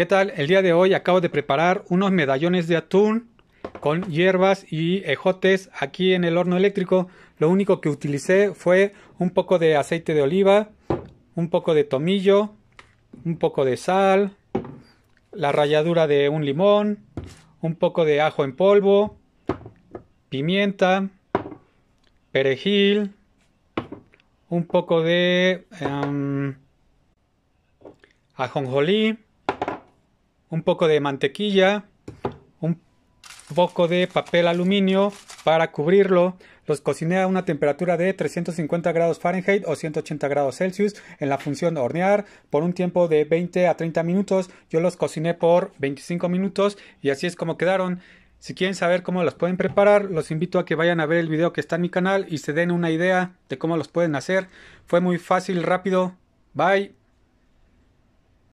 ¿Qué tal? El día de hoy acabo de preparar unos medallones de atún con hierbas y ejotes aquí en el horno eléctrico. Lo único que utilicé fue un poco de aceite de oliva, un poco de tomillo, un poco de sal, la ralladura de un limón, un poco de ajo en polvo, pimienta, perejil, un poco de em, ajonjolí un poco de mantequilla, un poco de papel aluminio para cubrirlo. Los cociné a una temperatura de 350 grados Fahrenheit o 180 grados Celsius en la función de hornear por un tiempo de 20 a 30 minutos. Yo los cociné por 25 minutos y así es como quedaron. Si quieren saber cómo los pueden preparar, los invito a que vayan a ver el video que está en mi canal y se den una idea de cómo los pueden hacer. Fue muy fácil, rápido. Bye.